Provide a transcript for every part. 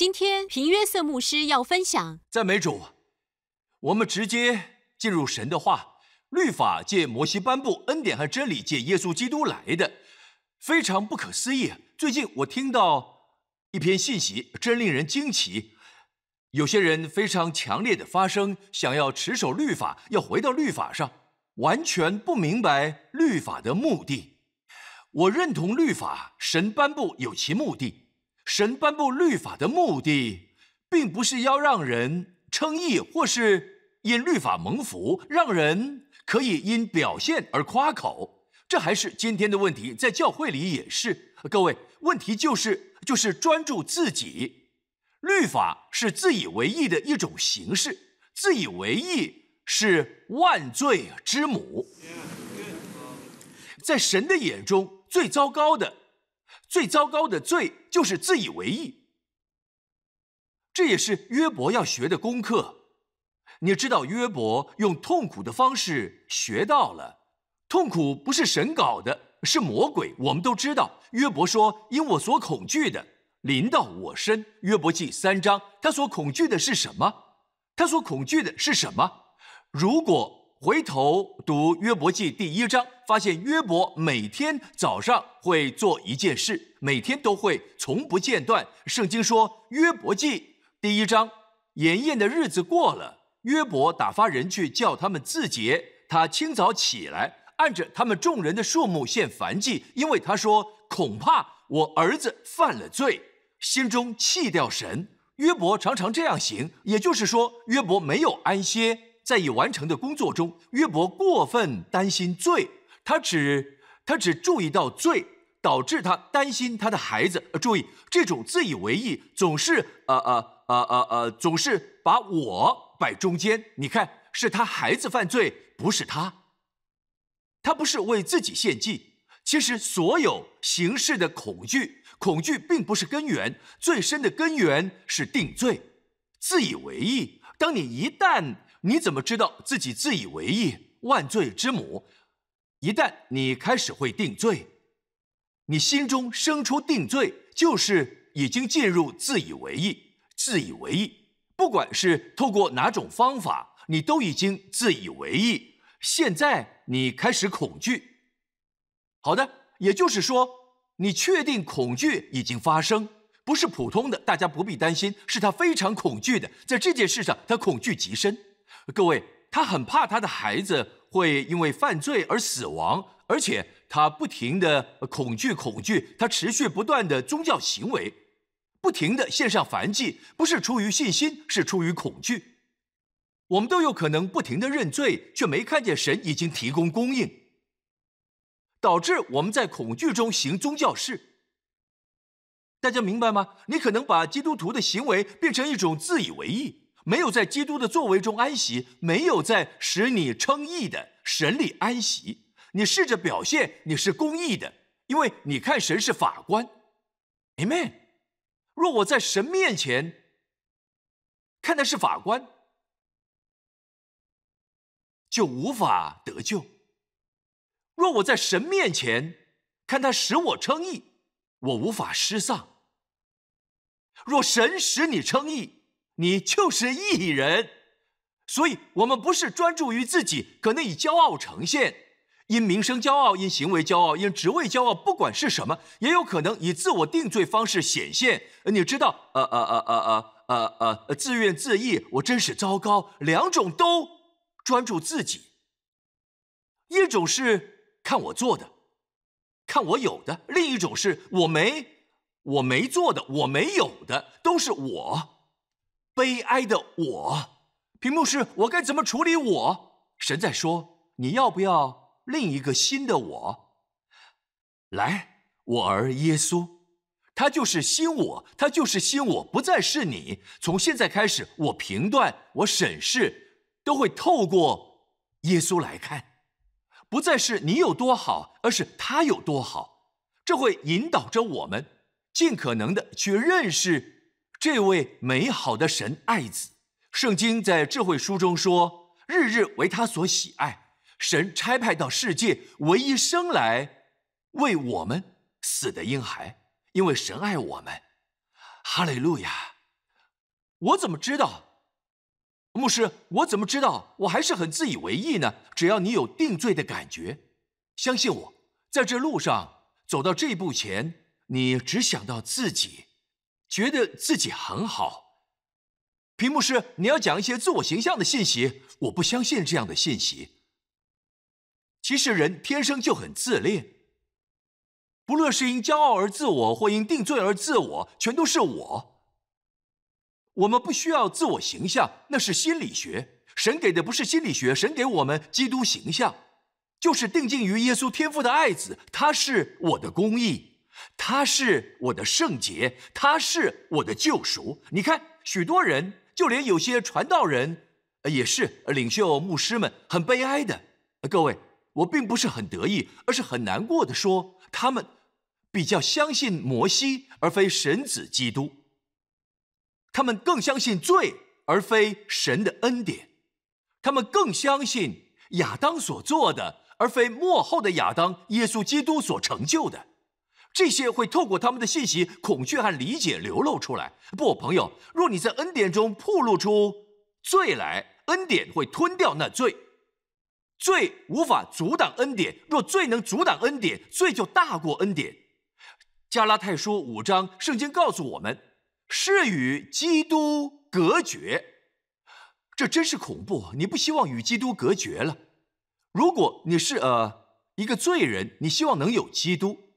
今天平约瑟牧师要分享，赞美主，我们直接进入神的话。律法借摩西颁布，恩典和真理借耶稣基督来的，非常不可思议。最近我听到一篇信息，真令人惊奇。有些人非常强烈地发声，想要持守律法，要回到律法上，完全不明白律法的目的。我认同律法，神颁布有其目的。神颁布律法的目的，并不是要让人称义，或是因律法蒙福，让人可以因表现而夸口。这还是今天的问题，在教会里也是。各位，问题就是就是专注自己。律法是自以为意的一种形式，自以为意是万罪之母。在神的眼中，最糟糕的。最糟糕的罪就是自以为意，这也是约伯要学的功课。你知道约伯用痛苦的方式学到了，痛苦不是神搞的，是魔鬼。我们都知道，约伯说：“因我所恐惧的临到我身。”约伯记三章，他所恐惧的是什么？他所恐惧的是什么？如果回头读约伯记第一章。发现约伯每天早上会做一件事，每天都会从不间断。圣经说《约伯记》第一章：炎宴的日子过了，约伯打发人去叫他们自洁。他清早起来，按着他们众人的数目献燔祭，因为他说：“恐怕我儿子犯了罪，心中弃掉神。”约伯常常这样行，也就是说，约伯没有安歇，在已完成的工作中，约伯过分担心罪。他只，他只注意到罪，导致他担心他的孩子。注意，这种自以为意，总是呃呃呃呃呃，总是把我摆中间。你看，是他孩子犯罪，不是他。他不是为自己献祭。其实，所有形式的恐惧，恐惧并不是根源，最深的根源是定罪，自以为意。当你一旦，你怎么知道自己自以为意？万罪之母。一旦你开始会定罪，你心中生出定罪，就是已经进入自以为意。自以为意，不管是透过哪种方法，你都已经自以为意。现在你开始恐惧。好的，也就是说，你确定恐惧已经发生，不是普通的，大家不必担心，是他非常恐惧的，在这件事上他恐惧极深。各位，他很怕他的孩子。会因为犯罪而死亡，而且他不停的恐惧，恐惧他持续不断的宗教行为，不停的献上燔祭，不是出于信心，是出于恐惧。我们都有可能不停的认罪，却没看见神已经提供供应，导致我们在恐惧中行宗教事。大家明白吗？你可能把基督徒的行为变成一种自以为意。没有在基督的作为中安息，没有在使你称义的神里安息。你试着表现你是公义的，因为你看神是法官。Amen。若我在神面前看他是法官，就无法得救；若我在神面前看他使我称义，我无法失丧；若神使你称义，你就是艺人，所以我们不是专注于自己，可能以骄傲呈现，因名声骄傲，因行为骄傲，因职位骄傲，不管是什么，也有可能以自我定罪方式显现。你知道，呃呃呃呃呃呃呃，自怨自艾，我真是糟糕。两种都专注自己，一种是看我做的，看我有的；另一种是我没，我没做的，我没有的，都是我。悲哀的我，屏幕是我该怎么处理我？神在说，你要不要另一个新的我？来，我儿耶稣，他就是新我，他就是新我，不再是你。从现在开始，我评断，我审视，都会透过耶稣来看，不再是你有多好，而是他有多好。这会引导着我们尽可能的去认识。这位美好的神爱子，圣经在智慧书中说：“日日为他所喜爱。”神差派到世界，唯一生来为我们死的婴孩，因为神爱我们。哈利路亚！我怎么知道，牧师？我怎么知道？我还是很自以为意呢。只要你有定罪的感觉，相信我，在这路上走到这一步前，你只想到自己。觉得自己很好，屏幕是你要讲一些自我形象的信息，我不相信这样的信息。其实人天生就很自恋，不论是因骄傲而自我，或因定罪而自我，全都是我。我们不需要自我形象，那是心理学。神给的不是心理学，神给我们基督形象，就是定睛于耶稣天赋的爱子，他是我的公义。他是我的圣洁，他是我的救赎。你看，许多人，就连有些传道人，也是领袖牧师们很悲哀的。各位，我并不是很得意，而是很难过的说，他们比较相信摩西而非神子基督，他们更相信罪而非神的恩典，他们更相信亚当所做的而非幕后的亚当耶稣基督所成就的。这些会透过他们的信息、恐惧和理解流露出来。不，朋友，若你在恩典中暴露出罪来，恩典会吞掉那罪。罪无法阻挡恩典。若罪能阻挡恩典，罪就大过恩典。加拉太书五章，圣经告诉我们，是与基督隔绝。这真是恐怖！你不希望与基督隔绝了？如果你是呃一个罪人，你希望能有基督。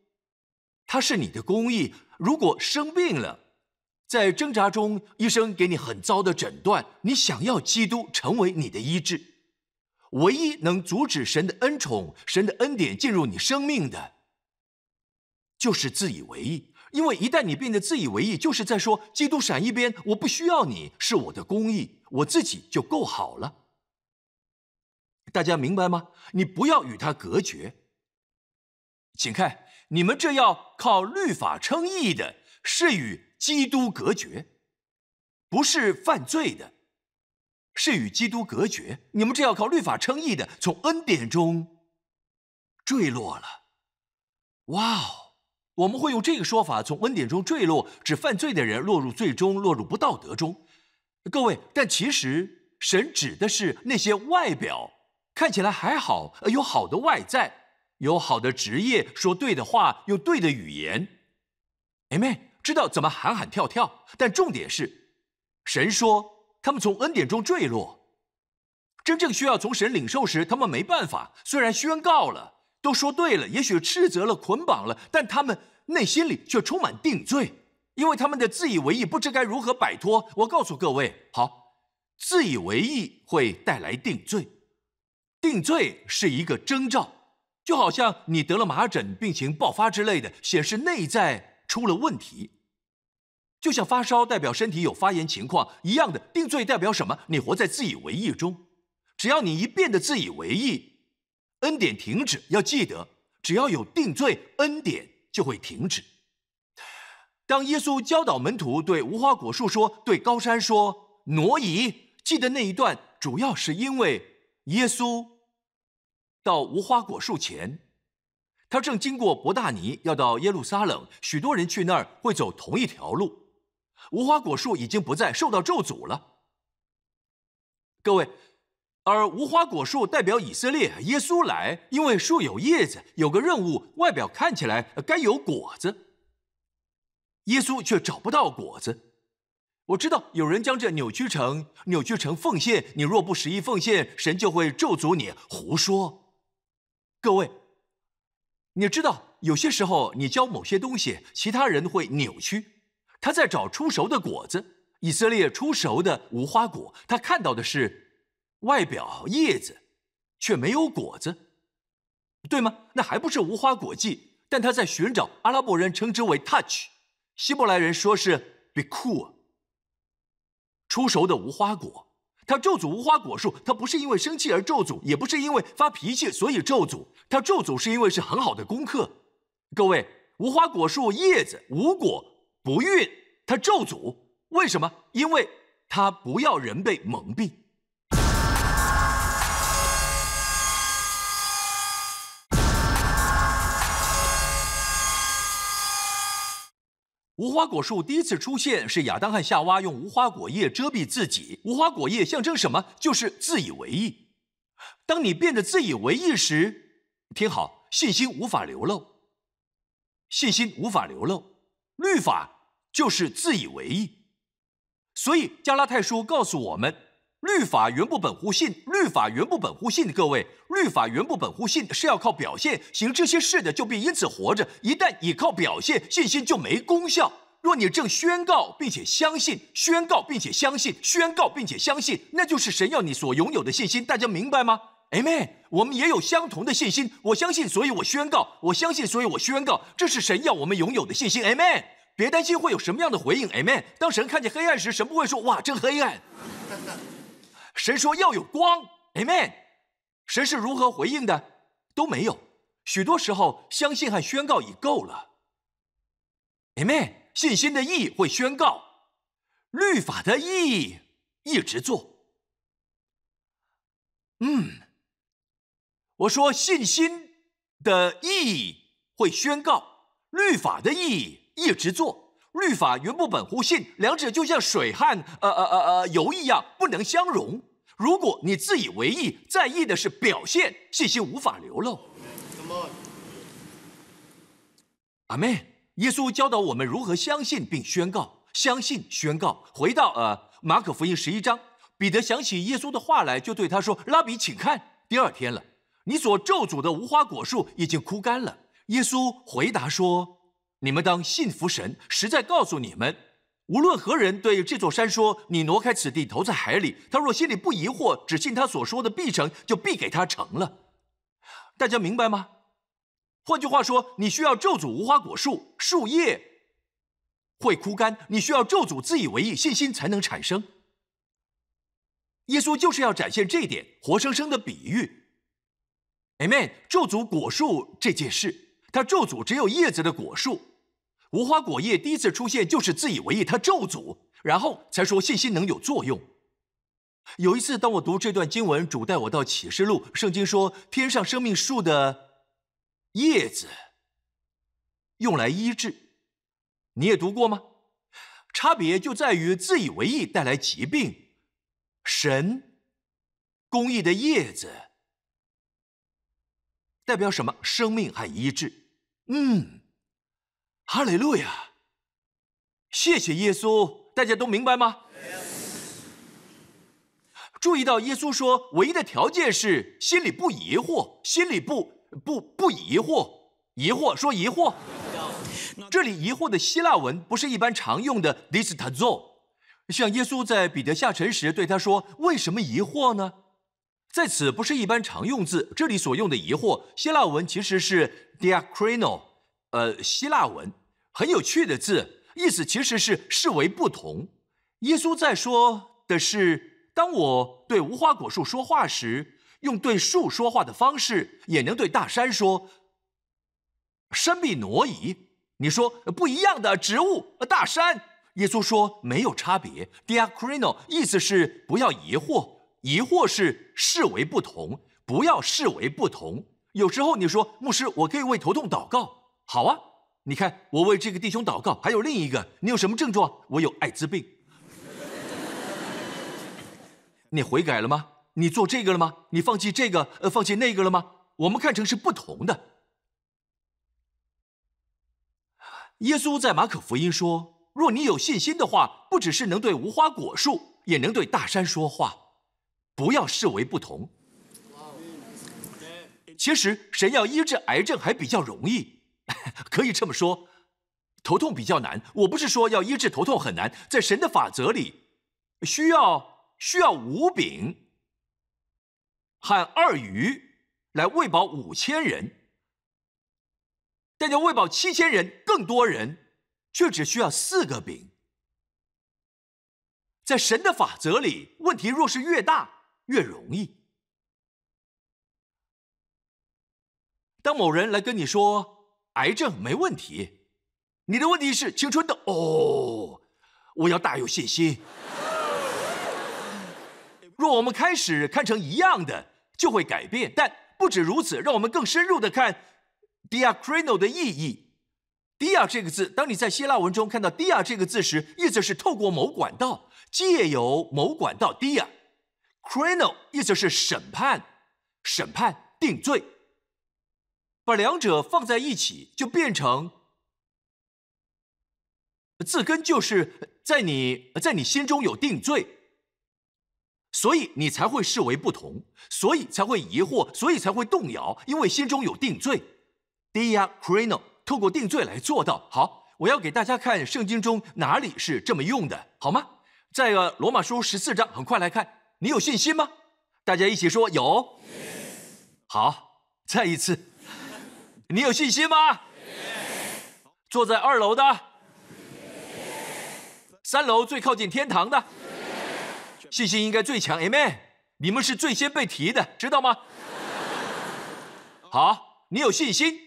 它是你的公义。如果生病了，在挣扎中，医生给你很糟的诊断，你想要基督成为你的医治。唯一能阻止神的恩宠、神的恩典进入你生命的就是自以为意。因为一旦你变得自以为意，就是在说基督闪一边，我不需要你，是我的公义，我自己就够好了。大家明白吗？你不要与他隔绝。请看。你们这要靠律法称义的，是与基督隔绝，不是犯罪的，是与基督隔绝。你们这要靠律法称义的，从恩典中坠落了。哇哦，我们会用这个说法：从恩典中坠落，指犯罪的人落入罪中，落入不道德中。各位，但其实神指的是那些外表看起来还好，有好的外在。有好的职业，说对的话，用对的语言，哎妹知道怎么喊喊跳跳。但重点是，神说他们从恩典中坠落。真正需要从神领受时，他们没办法。虽然宣告了，都说对了，也许斥责了，捆绑了，但他们内心里却充满定罪，因为他们的自以为意不知该如何摆脱。我告诉各位，好，自以为意会带来定罪，定罪是一个征兆。就好像你得了麻疹，病情爆发之类的，显示内在出了问题。就像发烧代表身体有发炎情况一样的，定罪代表什么？你活在自以为意中。只要你一变得自以为意，恩典停止。要记得，只要有定罪，恩典就会停止。当耶稣教导门徒对无花果树说、对高山说挪移，记得那一段，主要是因为耶稣。到无花果树前，他正经过伯大尼，要到耶路撒冷。许多人去那儿会走同一条路。无花果树已经不再受到咒诅了。各位，而无花果树代表以色列、耶稣来，因为树有叶子，有个任务，外表看起来该有果子。耶稣却找不到果子。我知道有人将这扭曲成扭曲成奉献，你若不实意奉献，神就会咒诅你。胡说。各位，你知道有些时候你教某些东西，其他人会扭曲。他在找出熟的果子，以色列出熟的无花果，他看到的是外表叶子，却没有果子，对吗？那还不是无花果季，但他在寻找阿拉伯人称之为 touch，希伯来人说是 be cool，出熟的无花果。他咒诅无花果树，他不是因为生气而咒诅，也不是因为发脾气所以咒诅，他咒诅是因为是很好的功课。各位，无花果树叶子无果不孕，他咒诅为什么？因为他不要人被蒙蔽。无花果树第一次出现是亚当和夏娃用无花果叶遮蔽自己，无花果叶象征什么？就是自以为意。当你变得自以为意时，听好，信心无法流露，信心无法流露，律法就是自以为意。所以加拉太书告诉我们。律法原不本乎信，律法原不本乎信。各位，律法原不本乎信，是要靠表现行这些事的，就必因此活着。一旦你靠表现信心，就没功效。若你正宣告并且相信，宣告并且相信，宣告并且相信，那就是神要你所拥有的信心。大家明白吗？Amen。我们也有相同的信心。我相信，所以我宣告。我相信，所以我宣告。这是神要我们拥有的信心。Amen。别担心会有什么样的回应。Amen。当神看见黑暗时，神不会说：“哇，真黑暗。”谁说要有光？Amen。谁是如何回应的？都没有。许多时候，相信和宣告已够了。Amen。信心的义会宣告，律法的义一直做。嗯，我说信心的义会宣告，律法的义一直做。律法与不本乎信，两者就像水和呃呃呃呃油一样，不能相容。如果你自以为意，在意的是表现，信心无法流露。阿门。耶稣教导我们如何相信并宣告，相信宣告。回到呃马可福音十一章，彼得想起耶稣的话来，就对他说：“拉比，请看，第二天了，你所咒诅的无花果树已经枯干了。”耶稣回答说。你们当信服神，实在告诉你们，无论何人对这座山说：“你挪开此地，投在海里。”他若心里不疑惑，只信他所说的必成，就必给他成了。大家明白吗？换句话说，你需要咒诅无花果树，树叶会枯干；你需要咒诅自以为意、信心才能产生。耶稣就是要展现这一点，活生生的比喻。Amen。咒诅果树这件事，他咒诅只有叶子的果树。无花果叶第一次出现就是自以为意，他咒诅，然后才说信心能有作用。有一次，当我读这段经文，主带我到启示录，圣经说天上生命树的叶子用来医治。你也读过吗？差别就在于自以为意带来疾病，神公义的叶子代表什么？生命和医治。嗯。哈利路亚，谢谢耶稣，大家都明白吗？注意到耶稣说唯一的条件是心里不疑惑，心里不不不疑惑，疑惑说疑惑。这里疑惑的希腊文不是一般常用的 this tazo，像耶稣在彼得下沉时对他说为什么疑惑呢？在此不是一般常用字，这里所用的疑惑希腊文其实是 diakrino。呃，希腊文很有趣的字，意思其实是视为不同。耶稣在说的是，当我对无花果树说话时，用对树说话的方式，也能对大山说。山必挪移。你说不一样的植物，大山。耶稣说没有差别。Dia k r i n o 意思是不要疑惑。疑惑是视为不同，不要视为不同。有时候你说牧师，我可以为头痛祷告。好啊，你看我为这个弟兄祷告，还有另一个，你有什么症状？我有艾滋病。你悔改了吗？你做这个了吗？你放弃这个，呃，放弃那个了吗？我们看成是不同的。耶稣在马可福音说：“若你有信心的话，不只是能对无花果树，也能对大山说话。”不要视为不同。其实，神要医治癌症还比较容易。可以这么说，头痛比较难。我不是说要医治头痛很难，在神的法则里，需要需要五饼和二鱼来喂饱五千人，但要喂饱七千人，更多人，却只需要四个饼。在神的法则里，问题若是越大越容易。当某人来跟你说。癌症没问题，你的问题是青春的哦。我要大有信心。若我们开始看成一样的，就会改变。但不止如此，让我们更深入的看 dia c r i n o 的意义。dia 这个字，当你在希腊文中看到 dia 这个字时，意思是透过某管道，借由某管道 dia c r i n o 意思是审判、审判定罪。把两者放在一起，就变成字根，就是在你，在你心中有定罪，所以你才会视为不同，所以才会疑惑，所以才会动摇，因为心中有定罪。Dia crino，透过定罪来做到。好，我要给大家看圣经中哪里是这么用的，好吗？在罗马书十四章，很快来看。你有信心吗？大家一起说有。好，再一次。你有信心吗？坐在二楼的，三楼最靠近天堂的，信心应该最强。Amen！你们是最先被提的，知道吗？好，你有信心，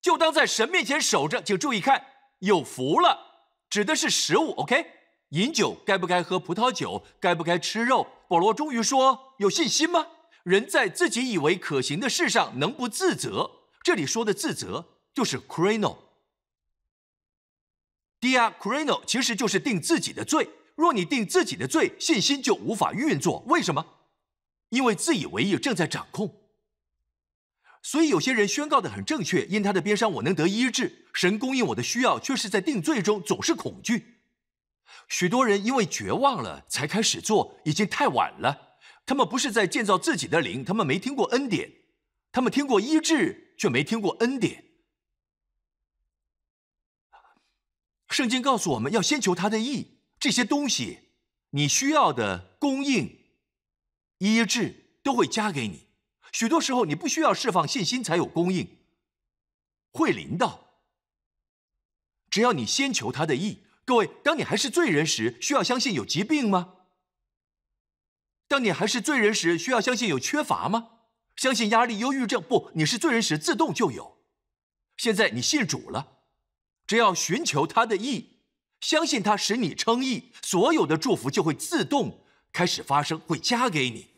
就当在神面前守着。请注意看，有福了，指的是食物。OK，饮酒该不该喝葡萄酒，该不该吃肉？保罗终于说：“有信心吗？人在自己以为可行的事上，能不自责？”这里说的自责就是 crino，dia crino，其实就是定自己的罪。若你定自己的罪，信心就无法运作。为什么？因为自以为意正在掌控。所以有些人宣告的很正确，因他的悲伤我能得医治，神供应我的需要，却是在定罪中总是恐惧。许多人因为绝望了才开始做，已经太晚了。他们不是在建造自己的灵，他们没听过恩典，他们听过医治。却没听过恩典。圣经告诉我们要先求他的意，这些东西你需要的供应、医治都会加给你。许多时候你不需要释放信心才有供应。慧琳道：“只要你先求他的意。”各位，当你还是罪人时，需要相信有疾病吗？当你还是罪人时，需要相信有缺乏吗？相信压力、忧郁症不，你是罪人时自动就有；现在你信主了，只要寻求他的意，相信他使你称义，所有的祝福就会自动开始发生，会加给你。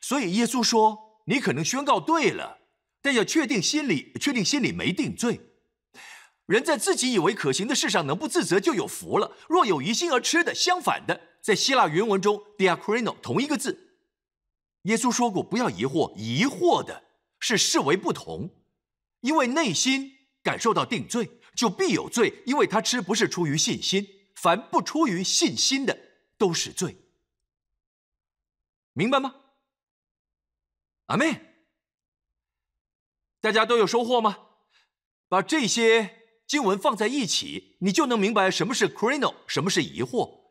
所以耶稣说：“你可能宣告对了，但要确定心里确定心里没定罪。人在自己以为可行的事上能不自责就有福了；若有疑心而吃的，相反的。”在希腊原文中，the akrino 同一个字，耶稣说过：“不要疑惑，疑惑的是视为不同，因为内心感受到定罪，就必有罪，因为他吃不是出于信心，凡不出于信心的都是罪。”明白吗？阿妹，大家都有收获吗？把这些经文放在一起，你就能明白什么是 krino，什么是疑惑。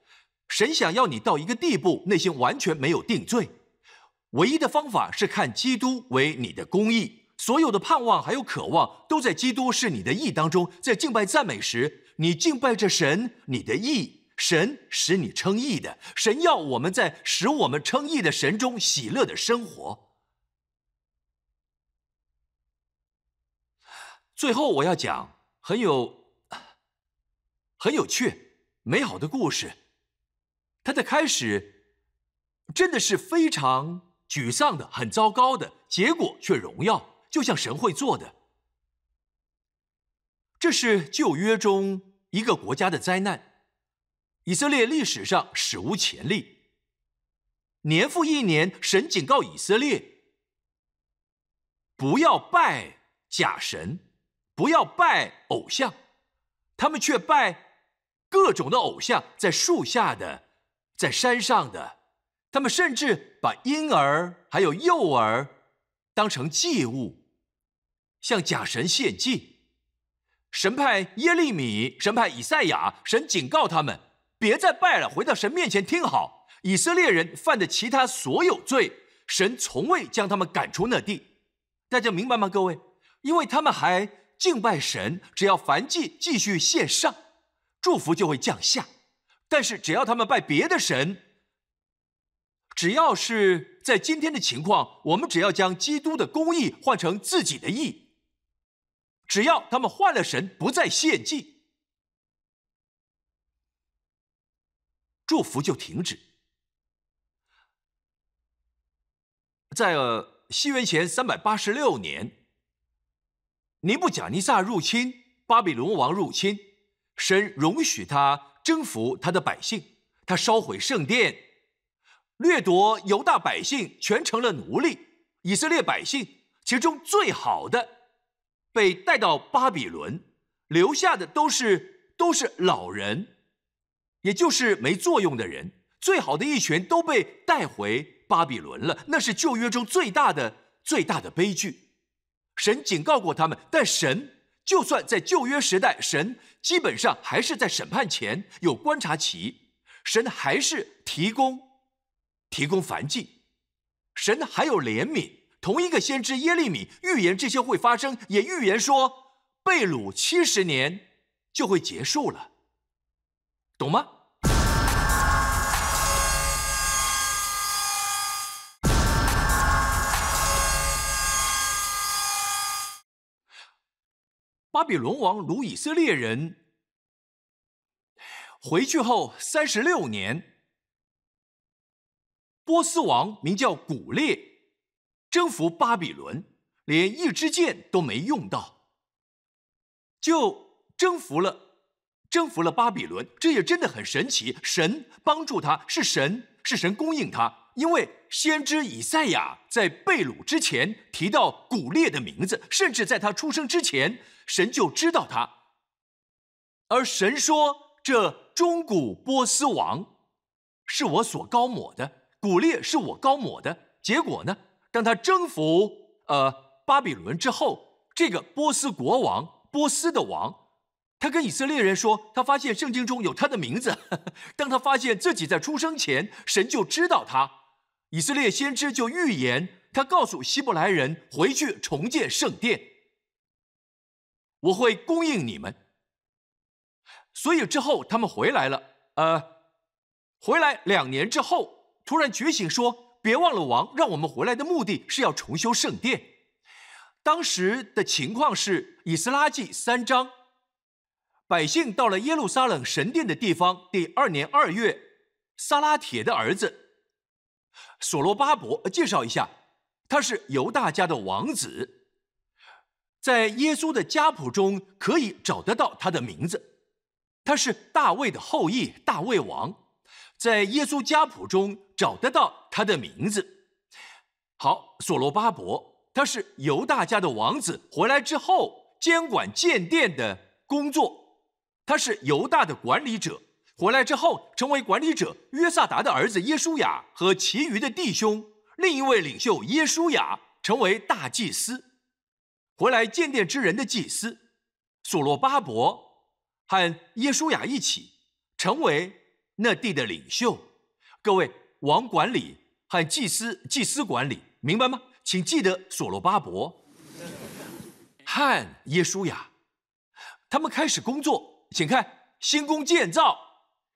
神想要你到一个地步，内心完全没有定罪。唯一的方法是看基督为你的公义。所有的盼望还有渴望，都在基督是你的义当中。在敬拜赞美时，你敬拜着神，你的义。神使你称义的。神要我们在使我们称义的神中喜乐的生活。最后，我要讲很有、很有趣、美好的故事。他的开始真的是非常沮丧的，很糟糕的结果却荣耀，就像神会做的。这是旧约中一个国家的灾难，以色列历史上史无前例。年复一年，神警告以色列不要拜假神，不要拜偶像，他们却拜各种的偶像，在树下的。在山上的，他们甚至把婴儿还有幼儿当成祭物，向假神献祭。神派耶利米，神派以赛亚，神警告他们别再拜了，回到神面前听好。以色列人犯的其他所有罪，神从未将他们赶出那地。大家明白吗，各位？因为他们还敬拜神，只要凡祭继续献上，祝福就会降下。但是，只要他们拜别的神，只要是在今天的情况，我们只要将基督的公义换成自己的义，只要他们换了神，不再献祭，祝福就停止。在西元前三百八十六年，尼布甲尼撒入侵巴比伦王入侵，神容许他。征服他的百姓，他烧毁圣殿，掠夺犹大百姓，全成了奴隶。以色列百姓，其中最好的，被带到巴比伦，留下的都是都是老人，也就是没作用的人。最好的一群都被带回巴比伦了，那是旧约中最大的最大的悲剧。神警告过他们，但神。就算在旧约时代，神基本上还是在审判前有观察期，神还是提供提供繁祭，神还有怜悯。同一个先知耶利米预言这些会发生，也预言说被掳七十年就会结束了，懂吗？巴比伦王掳以色列人，回去后三十六年，波斯王名叫古列，征服巴比伦，连一支箭都没用到，就征服了，征服了巴比伦。这也真的很神奇，神帮助他，是神是神供应他，因为先知以赛亚在被掳之前提到古列的名字，甚至在他出生之前。神就知道他，而神说这中古波斯王，是我所高抹的，古列是我高抹的。结果呢，当他征服呃巴比伦之后，这个波斯国王，波斯的王，他跟以色列人说，他发现圣经中有他的名字。当他发现自己在出生前，神就知道他，以色列先知就预言，他告诉希伯来人回去重建圣殿。我会供应你们。所以之后他们回来了，呃，回来两年之后，突然觉醒说：“别忘了王，让我们回来的目的是要重修圣殿。”当时的情况是《以斯拉记》三章，百姓到了耶路撒冷神殿的地方。第二年二月，萨拉铁的儿子索罗巴伯，介绍一下，他是犹大家的王子。在耶稣的家谱中可以找得到他的名字，他是大卫的后裔，大卫王，在耶稣家谱中找得到他的名字。好，所罗巴伯，他是犹大家的王子，回来之后监管建殿的工作，他是犹大的管理者，回来之后成为管理者。约萨达的儿子耶舒雅和其余的弟兄，另一位领袖耶舒雅成为大祭司。回来建殿之人的祭司所罗巴伯和耶舒雅一起成为那地的领袖。各位，王管理和祭司祭司管理，明白吗？请记得所罗巴伯和耶舒雅，他们开始工作。请看新宫建造，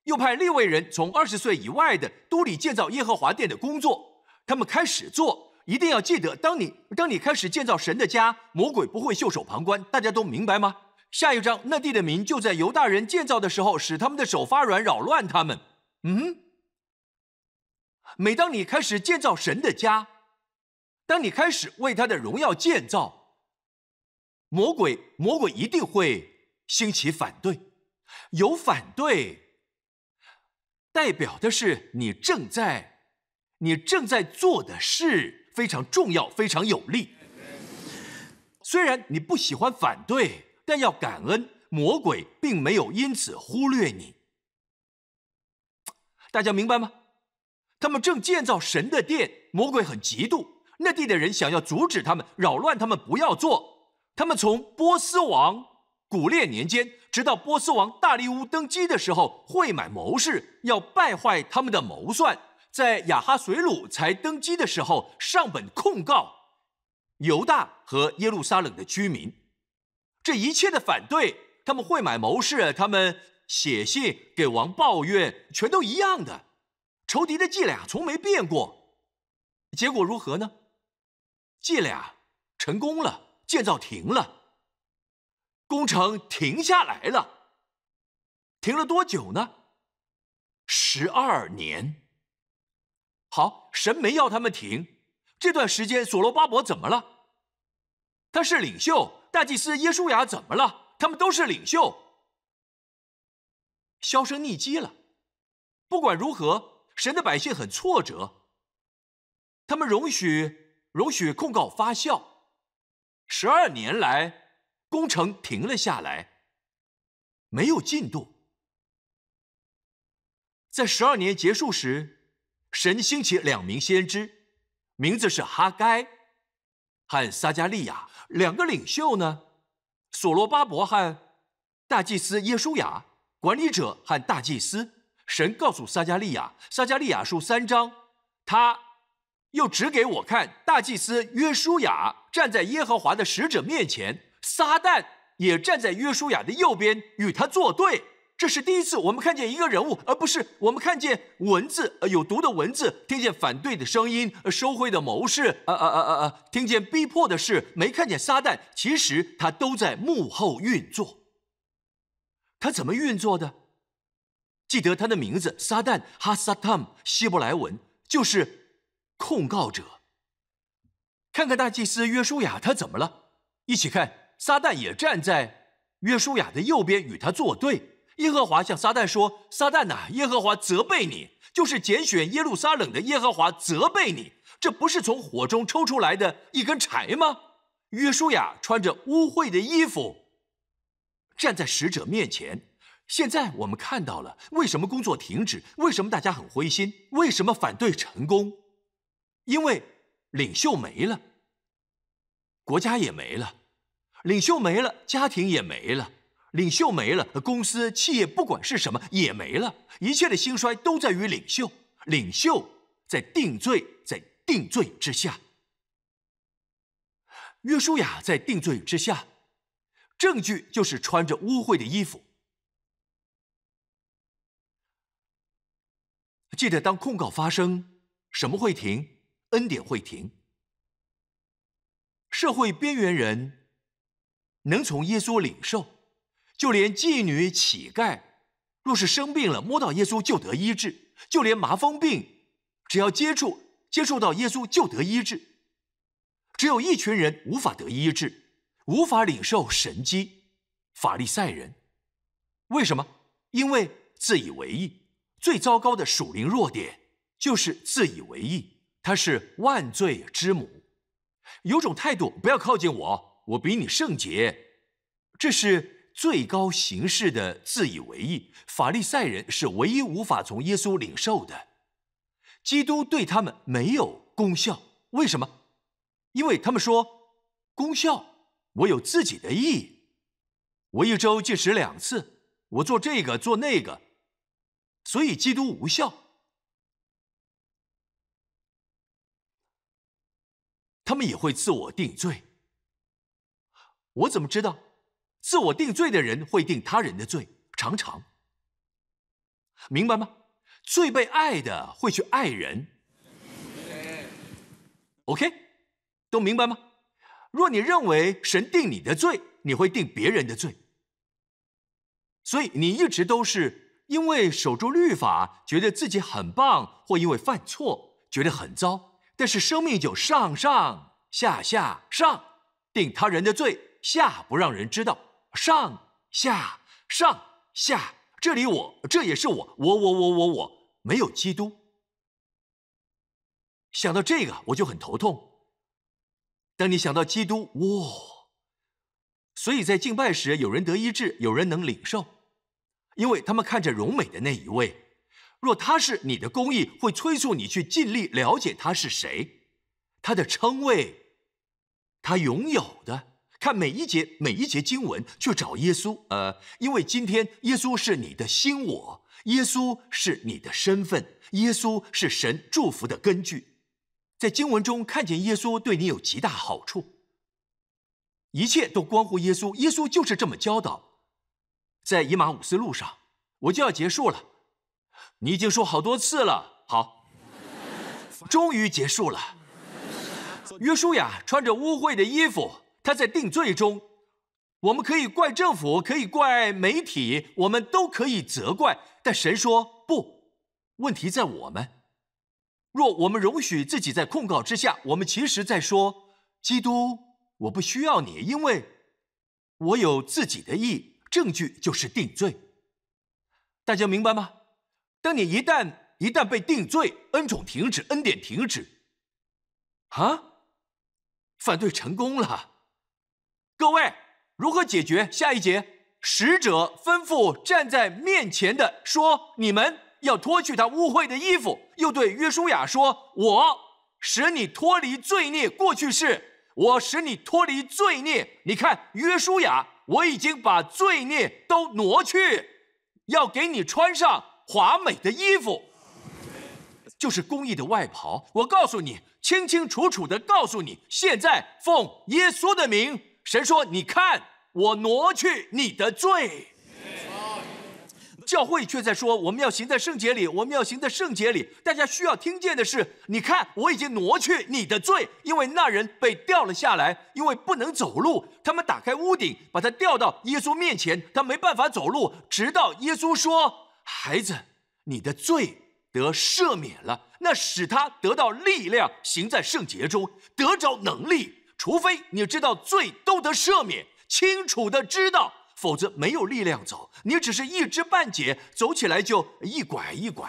又派另外人从二十岁以外的都里建造耶和华殿的工作，他们开始做。一定要记得，当你当你开始建造神的家，魔鬼不会袖手旁观。大家都明白吗？下一章，那地的民就在犹大人建造的时候，使他们的手发软，扰乱他们。嗯，每当你开始建造神的家，当你开始为他的荣耀建造，魔鬼魔鬼一定会兴起反对。有反对，代表的是你正在你正在做的事。非常重要，非常有利。虽然你不喜欢反对，但要感恩。魔鬼并没有因此忽略你。大家明白吗？他们正建造神的殿，魔鬼很嫉妒。那地的人想要阻止他们，扰乱他们，不要做。他们从波斯王古列年间，直到波斯王大利乌登基的时候，会买谋士，要败坏他们的谋算。在亚哈随鲁才登基的时候，上本控告犹大和耶路撒冷的居民，这一切的反对，他们会买谋士，他们写信给王抱怨，全都一样的，仇敌的伎俩从没变过。结果如何呢？伎俩成功了，建造停了，工程停下来了。停了多久呢？十二年。好，神没要他们停。这段时间，所罗巴伯怎么了？他是领袖，大祭司耶稣雅怎么了？他们都是领袖，销声匿迹了。不管如何，神的百姓很挫折。他们容许容许控告发酵，十二年来工程停了下来，没有进度。在十二年结束时。神兴起两名先知，名字是哈该和撒加利亚两个领袖呢，所罗巴伯和大祭司耶稣雅，管理者和大祭司。神告诉撒加利亚，撒加利亚书三章，他又指给我看，大祭司约书亚站在耶和华的使者面前，撒旦也站在约书亚的右边与他作对。这是第一次，我们看见一个人物，而不是我们看见文字，有毒的文字；听见反对的声音，收贿的谋士，呃呃呃呃呃，听见逼迫的事，没看见撒旦。其实他都在幕后运作。他怎么运作的？记得他的名字——撒旦哈萨 s a 希伯来文就是“控告者”。看看大祭司约书亚，他怎么了？一起看，撒旦也站在约书亚的右边，与他作对。耶和华向撒旦说：“撒旦呐，耶和华责备你，就是拣选耶路撒冷的耶和华责备你，这不是从火中抽出来的一根柴吗？”约书亚穿着污秽的衣服，站在使者面前。现在我们看到了，为什么工作停止？为什么大家很灰心？为什么反对成功？因为领袖没了，国家也没了，领袖没了，家庭也没了。领袖没了，公司、企业不管是什么也没了，一切的兴衰都在于领袖。领袖在定罪，在定罪之下。约书亚在定罪之下，证据就是穿着污秽的衣服。记得，当控告发生，什么会停？恩典会停。社会边缘人能从耶稣领受。就连妓女、乞丐，若是生病了，摸到耶稣就得医治；就连麻风病，只要接触接触到耶稣就得医治。只有一群人无法得医治，无法领受神机，法利赛人。为什么？因为自以为意。最糟糕的属灵弱点就是自以为意，它是万罪之母。有种态度，不要靠近我，我比你圣洁。这是。最高形式的自以为意，法利赛人是唯一无法从耶稣领受的。基督对他们没有功效，为什么？因为他们说：“功效，我有自己的意，我一周进食两次，我做这个做那个，所以基督无效。”他们也会自我定罪。我怎么知道？自我定罪的人会定他人的罪，常常。明白吗？最被爱的会去爱人。OK，都明白吗？若你认为神定你的罪，你会定别人的罪。所以你一直都是因为守住律法，觉得自己很棒，或因为犯错觉得很糟。但是生命就上上下下，上定他人的罪，下不让人知道。上下上下，这里我这也是我，我我我我我没有基督。想到这个我就很头痛。当你想到基督，哇！所以在敬拜时，有人得医治，有人能领受，因为他们看着荣美的那一位。若他是你的公义，会催促你去尽力了解他是谁，他的称谓，他拥有的。看每一节每一节经文去找耶稣，呃，因为今天耶稣是你的新我，耶稣是你的身份，耶稣是神祝福的根据，在经文中看见耶稣对你有极大好处，一切都关乎耶稣，耶稣就是这么教导。在以马五思路上，我就要结束了。你已经说好多次了，好，终于结束了。约书亚穿着污秽的衣服。他在定罪中，我们可以怪政府，可以怪媒体，我们都可以责怪。但神说不，问题在我们。若我们容许自己在控告之下，我们其实在说：基督，我不需要你，因为，我有自己的意。证据就是定罪。大家明白吗？当你一旦一旦被定罪，恩宠停止，恩典停止，啊，反对成功了。各位，如何解决下一节？使者吩咐站在面前的说：“你们要脱去他污秽的衣服。”又对约书亚说：“我使你脱离罪孽。”过去式，我使你脱离罪孽。你看，约书亚，我已经把罪孽都挪去，要给你穿上华美的衣服，就是公义的外袍。我告诉你，清清楚楚的告诉你，现在奉耶稣的名。神说：“你看，我挪去你的罪。”教会却在说：“我们要行在圣洁里，我们要行在圣洁里。”大家需要听见的是：“你看，我已经挪去你的罪，因为那人被吊了下来，因为不能走路。他们打开屋顶，把他吊到耶稣面前。他没办法走路，直到耶稣说：‘孩子，你的罪得赦免了。’那使他得到力量，行在圣洁中，得着能力。”除非你知道罪都得赦免，清楚的知道，否则没有力量走。你只是一知半解，走起来就一拐一拐。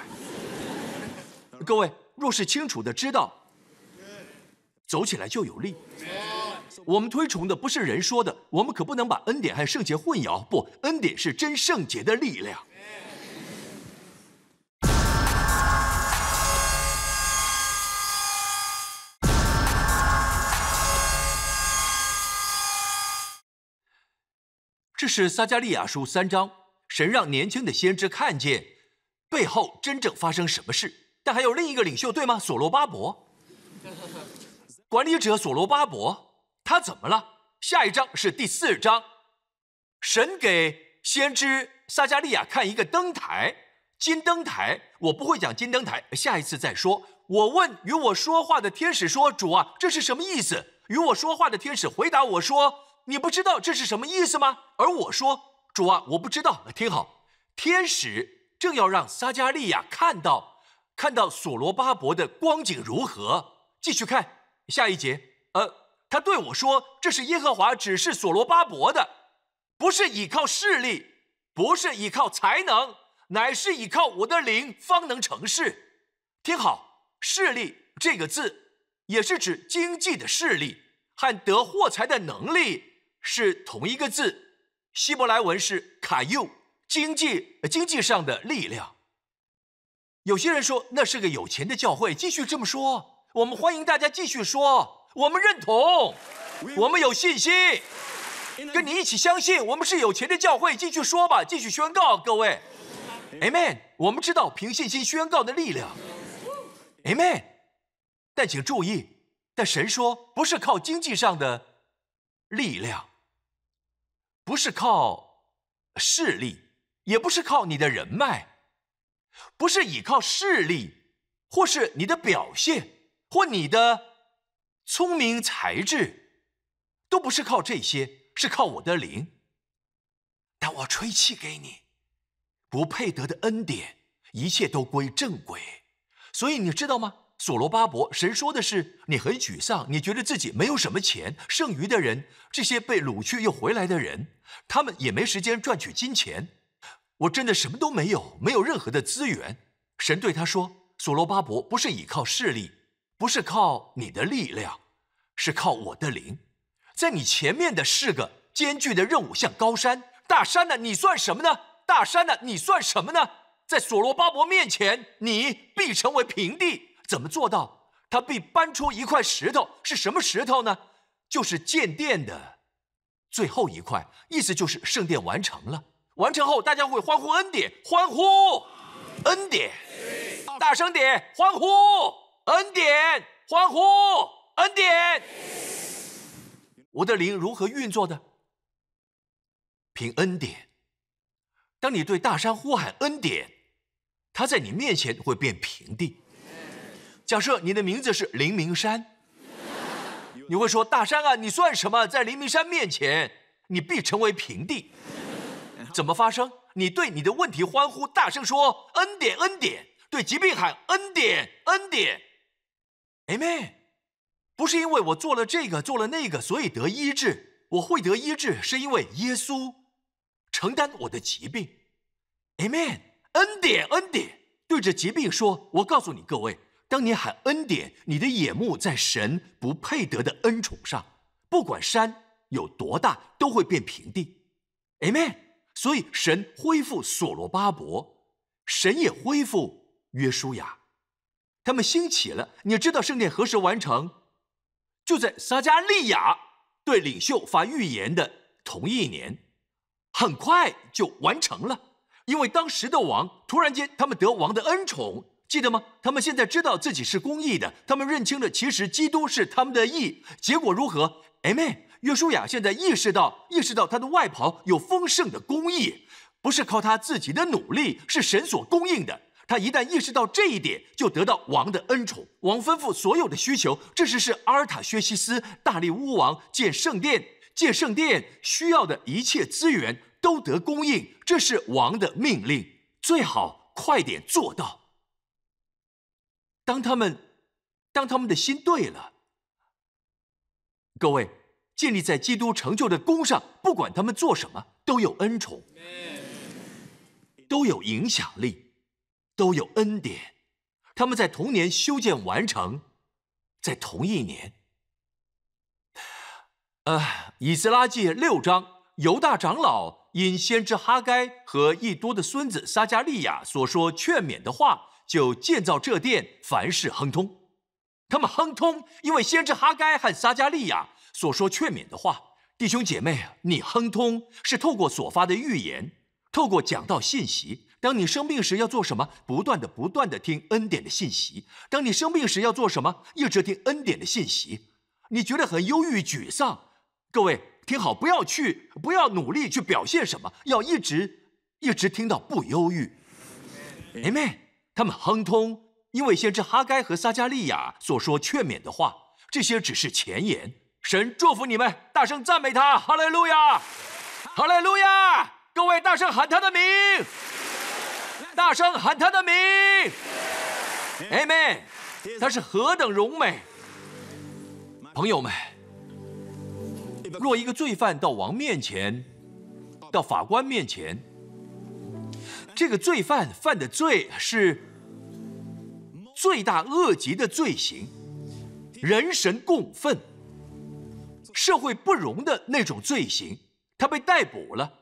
各位，若是清楚的知道，走起来就有力。我们推崇的不是人说的，我们可不能把恩典和圣洁混淆。不，恩典是真圣洁的力量。这是撒加利亚书三章，神让年轻的先知看见背后真正发生什么事，但还有另一个领袖对吗？所罗巴伯，管理者所罗巴伯，他怎么了？下一章是第四章，神给先知撒加利亚看一个灯台，金灯台，我不会讲金灯台，下一次再说。我问与我说话的天使说：“主啊，这是什么意思？”与我说话的天使回答我说。你不知道这是什么意思吗？而我说：“主啊，我不知道。”听好，天使正要让撒加利亚看到，看到所罗巴伯的光景如何。继续看下一节。呃，他对我说：“这是耶和华指示所罗巴伯的，不是依靠势力，不是依靠才能，乃是依靠我的灵方能成事。”听好，“势力”这个字，也是指经济的势力和得获财的能力。是同一个字，希伯来文是卡 a 经济经济上的力量。有些人说那是个有钱的教会，继续这么说，我们欢迎大家继续说，我们认同，我们有信心，跟你一起相信，我们是有钱的教会。继续说吧，继续宣告，各位，Amen。我们知道凭信心宣告的力量，Amen。但请注意，但神说不是靠经济上的力量。不是靠势力，也不是靠你的人脉，不是依靠势力，或是你的表现，或你的聪明才智，都不是靠这些，是靠我的灵。但我吹气给你，不配得的恩典，一切都归正轨。所以你知道吗？索罗巴伯，神说的是你很沮丧，你觉得自己没有什么钱。剩余的人，这些被掳去又回来的人，他们也没时间赚取金钱。我真的什么都没有，没有任何的资源。神对他说：“索罗巴伯，不是依靠势力，不是靠你的力量，是靠我的灵。在你前面的是个艰巨的任务，像高山大山呢，你算什么呢？大山呢，你算什么呢？在索罗巴伯面前，你必成为平地。”怎么做到？他必搬出一块石头，是什么石头呢？就是建殿的最后一块，意思就是圣殿完成了。完成后，大家会欢呼恩典，欢呼恩典，大声点，欢呼恩典，欢呼恩典。我的灵如何运作的？凭恩典。当你对大山呼喊恩典，它在你面前会变平地。假设你的名字是林明山，你会说：“大山啊，你算什么？在林明山面前，你必成为平地。”怎么发生？你对你的问题欢呼，大声说：“恩典，恩典！”对疾病喊：“恩典，恩典！”Amen，不是因为我做了这个做了那个，所以得医治。我会得医治，是因为耶稣承担我的疾病。Amen，恩典，恩典！对着疾病说：“我告诉你各位。”当你喊恩典，你的眼目在神不配得的恩宠上。不管山有多大，都会变平地。Amen。所以神恢复所罗巴伯，神也恢复约书亚，他们兴起了。你知道圣殿何时完成？就在撒加利亚对领袖发预言的同一年，很快就完成了。因为当时的王突然间，他们得王的恩宠。记得吗？他们现在知道自己是公义的，他们认清了，其实基督是他们的义。结果如何？哎妹，约书亚现在意识到，意识到他的外袍有丰盛的公义，不是靠他自己的努力，是神所供应的。他一旦意识到这一点，就得到王的恩宠。王吩咐所有的需求，这是是阿尔塔薛西斯大力乌王建圣殿，建圣殿需要的一切资源都得供应，这是王的命令，最好快点做到。当他们，当他们的心对了，各位建立在基督成就的功上，不管他们做什么，都有恩宠，都有影响力，都有恩典。他们在同年修建完成，在同一年。呃，以斯拉记六章，犹大长老因先知哈该和一多的孙子撒加利亚所说劝勉的话。就建造这殿，凡事亨通。他们亨通，因为先知哈该和撒加利亚所说劝勉的话。弟兄姐妹，你亨通是透过所发的预言，透过讲到信息。当你生病时要做什么？不断的、不断的听恩典的信息。当你生病时要做什么？一直听恩典的信息。你觉得很忧郁、沮丧？各位听好，不要去，不要努力去表现什么，要一直、一直听到不忧郁。Amen。他们亨通，因为先知哈该和撒加利亚所说劝勉的话，这些只是前言。神祝福你们，大声赞美他，哈利路亚，哈利路亚！各位，大声喊他的名，大声喊他的名，Amen！他是何等荣美！朋友们，若一个罪犯到王面前，到法官面前，这个罪犯犯的罪是。罪大恶极的罪行，人神共愤，社会不容的那种罪行，他被逮捕了，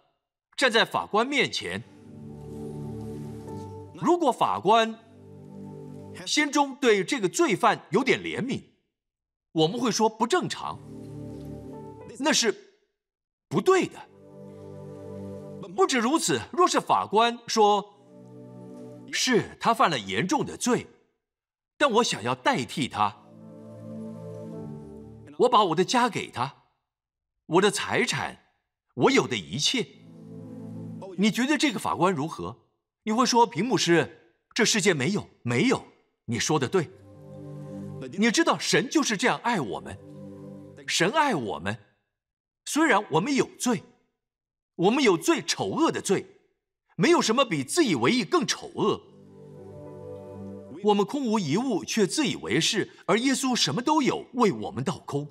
站在法官面前。如果法官心中对这个罪犯有点怜悯，我们会说不正常，那是不对的。不止如此，若是法官说，是他犯了严重的罪。但我想要代替他，我把我的家给他，我的财产，我有的一切。你觉得这个法官如何？你会说平牧师，这世界没有，没有，你说的对。你知道神就是这样爱我们，神爱我们，虽然我们有罪，我们有罪，丑恶的罪，没有什么比自以为意更丑恶。我们空无一物，却自以为是；而耶稣什么都有，为我们倒空。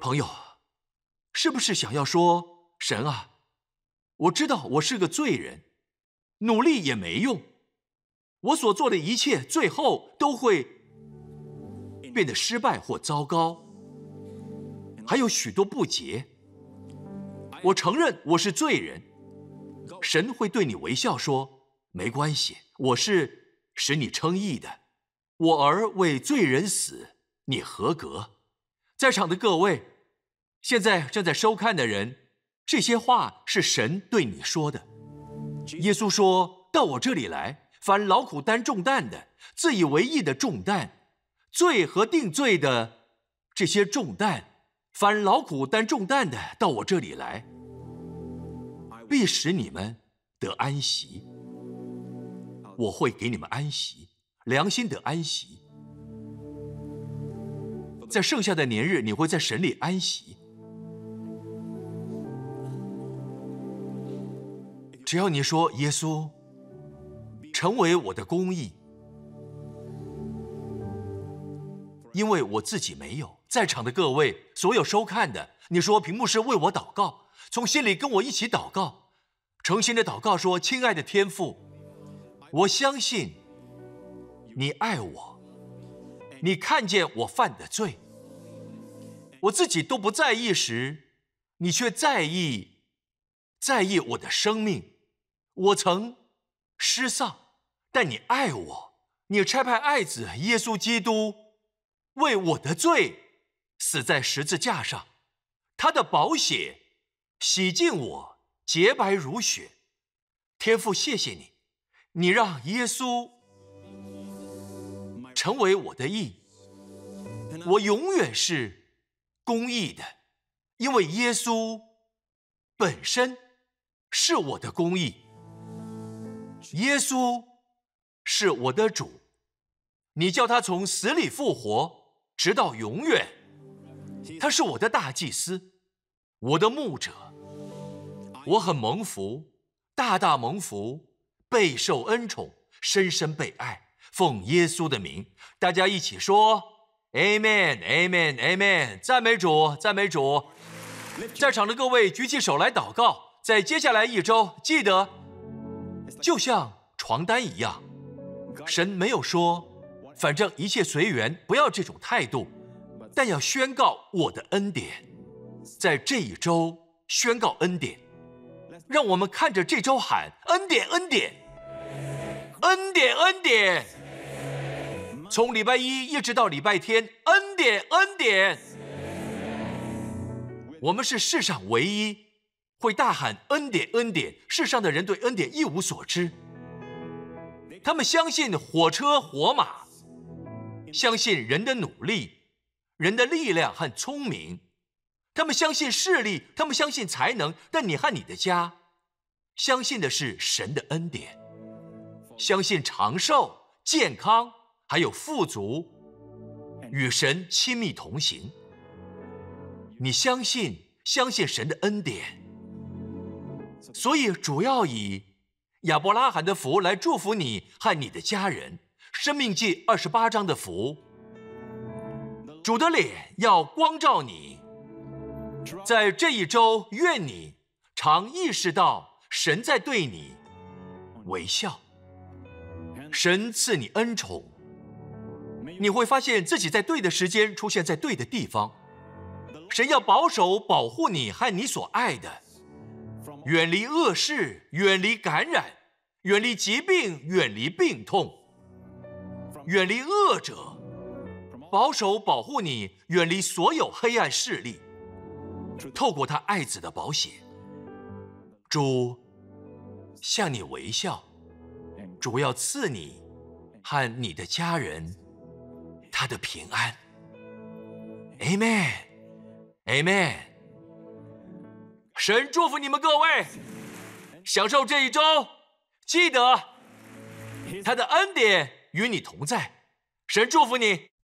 朋友，是不是想要说神啊？我知道我是个罪人，努力也没用，我所做的一切最后都会变得失败或糟糕，还有许多不洁。我承认我是罪人，神会对你微笑说。没关系，我是使你称义的。我儿为罪人死，你合格。在场的各位，现在正在收看的人，这些话是神对你说的。耶稣说到：“我这里来，凡劳苦担重担的，自以为义的重担、罪和定罪的这些重担，凡劳苦担重担的，到我这里来，必使你们得安息。”我会给你们安息，良心得安息。在剩下的年日，你会在神里安息。只要你说耶稣成为我的公义，因为我自己没有。在场的各位，所有收看的，你说屏幕是为我祷告，从心里跟我一起祷告，诚心的祷告说：“亲爱的天父。”我相信你爱我，你看见我犯的罪，我自己都不在意时，你却在意，在意我的生命。我曾失丧，但你爱我，你差派爱子耶稣基督为我的罪死在十字架上，他的宝血洗净我，洁白如雪。天父，谢谢你。你让耶稣成为我的义，我永远是公义的，因为耶稣本身是我的公义。耶稣是我的主，你叫他从死里复活，直到永远。他是我的大祭司，我的牧者。我很蒙福，大大蒙福。备受恩宠，深深被爱，奉耶稣的名，大家一起说：Amen，Amen，Amen！赞美主，赞美主！在场的各位举起手来祷告。在接下来一周，记得就像床单一样，神没有说反正一切随缘，不要这种态度，但要宣告我的恩典，在这一周宣告恩典。让我们看着这周喊恩典，恩典。恩典，恩典。从礼拜一一直到礼拜天，恩典，恩典。我们是世上唯一会大喊“恩典，恩典”。世上的人对恩典一无所知，他们相信火车、火马，相信人的努力、人的力量和聪明，他们相信势力，他们相信才能，但你和你的家，相信的是神的恩典。相信长寿、健康，还有富足，与神亲密同行。你相信，相信神的恩典，所以主要以亚伯拉罕的福来祝福你和你的家人。生命记二十八章的福，主的脸要光照你，在这一周愿你常意识到神在对你微笑。神赐你恩宠，你会发现自己在对的时间出现在对的地方。神要保守保护你和你所爱的，远离恶事，远离感染，远离疾病，远离病痛，远离恶者，保守保护你，远离所有黑暗势力。透过他爱子的保险，主向你微笑。主要赐你和你的家人他的平安。Amen，Amen。神祝福你们各位，享受这一周。记得，他的恩典与你同在。神祝福你。